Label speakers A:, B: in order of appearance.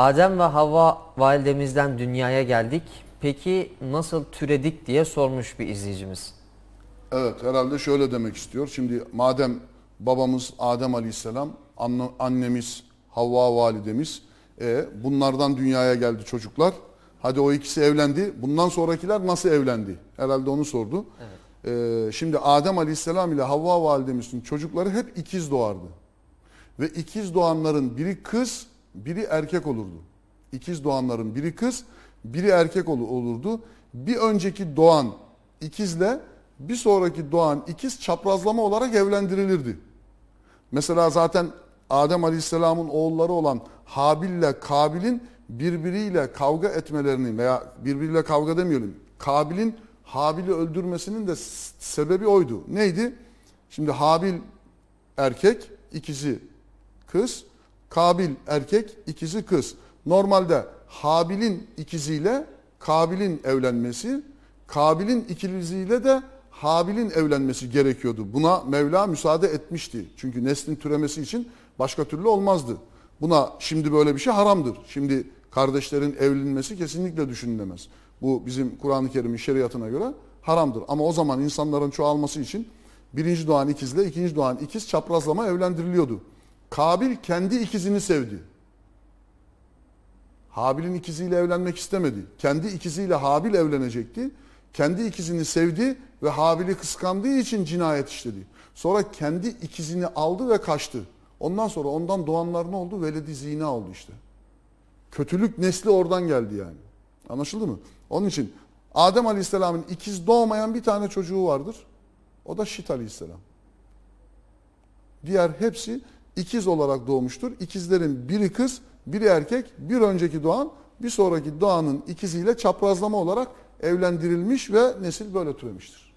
A: Adem ve Havva validemizden dünyaya geldik. Peki nasıl türedik diye sormuş bir izleyicimiz. Evet herhalde şöyle demek istiyor. Şimdi madem babamız Adem Aleyhisselam, annemiz Havva validemiz e, bunlardan dünyaya geldi çocuklar. Hadi o ikisi evlendi. Bundan sonrakiler nasıl evlendi? Herhalde onu sordu. Evet. E, şimdi Adem Aleyhisselam ile Havva validemizin çocukları hep ikiz doğardı. Ve ikiz doğanların biri kız biri erkek olurdu. İkiz doğanların biri kız, biri erkek olurdu. Bir önceki doğan ikizle bir sonraki doğan ikiz çaprazlama olarak evlendirilirdi. Mesela zaten Adem Aleyhisselam'ın oğulları olan Habil ile Kabil'in birbiriyle kavga etmelerini veya birbiriyle kavga demeyelim. Kabil'in Habil'i öldürmesinin de sebebi oydu. Neydi? Şimdi Habil erkek, ikizi kız. Kabil erkek, ikizi kız. Normalde Habil'in ikiziyle Kabil'in evlenmesi, Kabil'in ikiziyle de Habil'in evlenmesi gerekiyordu. Buna Mevla müsaade etmişti. Çünkü neslin türemesi için başka türlü olmazdı. Buna şimdi böyle bir şey haramdır. Şimdi kardeşlerin evlenmesi kesinlikle düşünülemez. Bu bizim Kur'an-ı Kerim'in şeriatına göre haramdır. Ama o zaman insanların çoğalması için birinci doğan ikizle ikinci doğan ikiz çaprazlama evlendiriliyordu. Kabil kendi ikizini sevdi. Habil'in ikiziyle evlenmek istemedi. Kendi ikiziyle Habil evlenecekti. Kendi ikizini sevdi ve Habil'i kıskandığı için cinayet işledi. Sonra kendi ikizini aldı ve kaçtı. Ondan sonra ondan doğanlar ne oldu? Veledi zina oldu işte. Kötülük nesli oradan geldi yani. Anlaşıldı mı? Onun için Adem Aleyhisselam'ın ikiz doğmayan bir tane çocuğu vardır. O da Şit Aleyhisselam. Diğer hepsi ikiz olarak doğmuştur. İkizlerin biri kız, biri erkek, bir önceki doğan, bir sonraki doğanın ikiziyle çaprazlama olarak evlendirilmiş ve nesil böyle türemiştir.